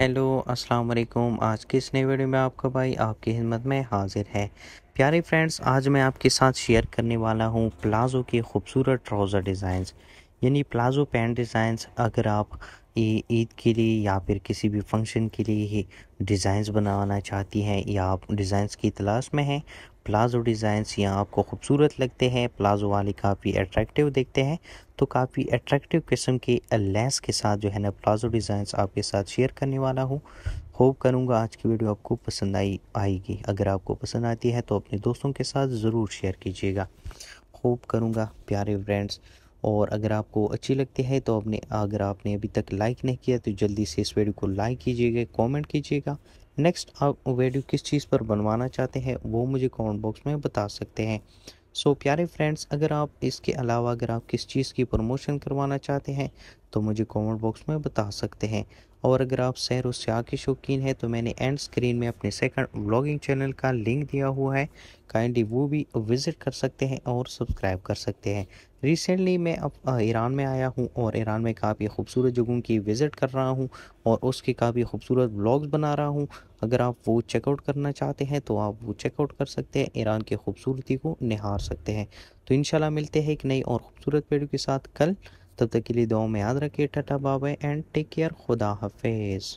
hello अस्सलाम वालेकुम आज के इस नए वीडियो में आपका भाई आपकी हिम्मत में हाजिर है प्यारे फ्रेंड्स आज मैं आपके साथ शेयर करने वाला हूँ प्लाज़ो के खूबसूरत ट्राउज़र डिज़ाइंस यानी प्लाज़ो पैंट डिज़ाइंस अगर आप ईद के लिए या फिर किसी भी फंक्शन के लिए ही डिज़ाइंस बनाना चाहती हैं या आप डिज़ाइंस की तलाश में हैं प्लाजो डिज़ाइंस यहाँ आपको खूबसूरत लगते हैं प्लाजो वाले काफ़ी अट्रैक्टिव देखते हैं तो काफ़ी अट्रैक्टिव किस्म के लेंस के साथ जो है ना प्लाजो डिज़ाइंस आपके साथ शेयर करने वाला हूँ होप करूँगा आज की वीडियो आपको पसंद आई आएगी अगर आपको पसंद आती है तो अपने दोस्तों के साथ ज़रूर शेयर कीजिएगा होप करूँगा प्यारे फ्रेंड्स और अगर आपको अच्छी लगती है तो अपने अगर आपने अभी तक लाइक नहीं किया तो जल्दी से इस वीडियो को लाइक कीजिएगा कमेंट कीजिएगा नेक्स्ट आप वीडियो किस चीज़ पर बनवाना चाहते हैं वो मुझे कमेंट बॉक्स में बता सकते हैं सो so, प्यारे फ्रेंड्स अगर आप इसके अलावा अगर आप किस चीज़ की प्रमोशन करवाना चाहते हैं तो मुझे कमेंट बॉक्स में बता सकते हैं और अगर आप सैर सयाह के शौकीन हैं तो मैंने एंड स्क्रीन में अपने सेकंड व्लॉगिंग चैनल का लिंक दिया हुआ है काइंडली वो भी विज़िट कर सकते हैं और सब्सक्राइब कर सकते हैं रिसेंटली मैं अब ईरान में आया हूँ और ईरान में काफ़ी खूबसूरत जगहों की विज़िट कर रहा हूँ और उसके काफ़ी खूबसूरत ब्लॉग्स बना रहा हूँ अगर आप वो चेकआउट करना चाहते हैं तो आप वो चेकआउट कर सकते हैं ईरान की खूबसूरती को निहार सकते हैं तो इन मिलते हैं एक नई और ख़ूबसूरत पेड़ के साथ कल तब तक के लिए दो में याद रखिए टाटा बाबा एंड टेक केयर खुदा हाफिज़